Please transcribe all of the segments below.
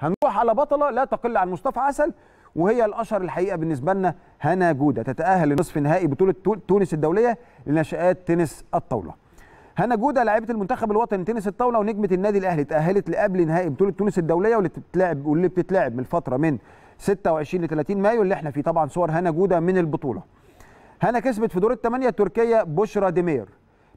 هنروح على بطله لا تقل عن مصطفى عسل وهي الاشهر الحقيقه بالنسبه لنا هنا جوده تتاهل لنصف نهائي بطوله تونس الدوليه لنشآت تنس الطاوله هنا جوده لاعيبه المنتخب الوطني تنس الطاوله ونجمه النادي الاهلي تاهلت لقبل نهائي بطوله تونس الدوليه واللي بتتلعب واللي بتتلعب من الفتره من 26 ل 30 مايو اللي احنا فيه طبعا صور هنا جوده من البطوله هنا كسبت في دور الثمانيه التركيه بشرى ديمير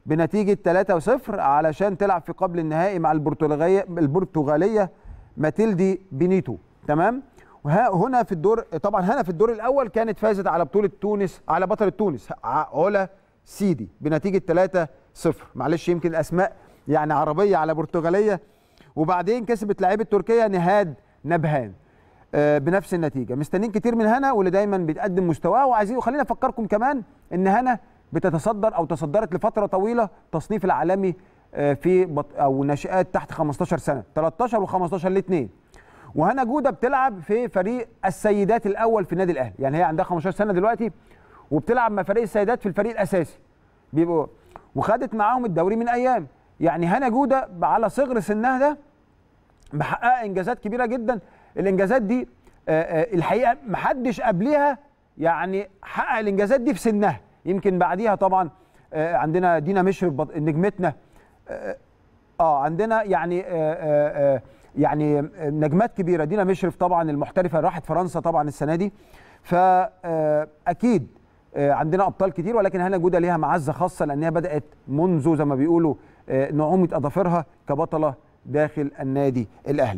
بنتيجه 3-0 علشان تلعب في قبل النهائي مع البرتغاليه البرتغاليه ماتيلدي بينيتو تمام هنا في الدور طبعا هنا في الدور الاول كانت فازت على بطوله تونس على بطله تونس علا سيدي بنتيجه 3 0 معلش يمكن الاسماء يعني عربيه على برتغاليه وبعدين كسبت لاعيبه تركيا نهاد نبهان آه، بنفس النتيجه مستنيين كتير من هنا واللي دايما بتقدم مستواه وعايزين وخلينا افكركم كمان ان هنا بتتصدر او تصدرت لفتره طويله تصنيف العالمي آه، في او ناشئات تحت 15 سنه 13 و15 الاثنين وهنا جوده بتلعب في فريق السيدات الاول في النادي الاهلي يعني هي عندها 15 سنه دلوقتي وبتلعب مع فريق السيدات في الفريق الاساسي بيبقوا وخدت معاهم الدوري من ايام يعني هنا جوده على صغر سنها ده محققه انجازات كبيره جدا الانجازات دي آه، آه، الحقيقه محدش قبلها يعني حقق الانجازات دي في سنها يمكن بعديها طبعا عندنا دينا مشرف نجمتنا اه عندنا يعني آه،, آه آه يعني نجمات كبيره دينا مشرف طبعا المحترفه راحت فرنسا طبعا السنه دي فاكيد آه، آه، عندنا ابطال كتير ولكن هنا جوده ليها معزه خاصه لانها بدات منذ زي ما بيقولوا نعومه اظافرها كبطله داخل النادي الاهلي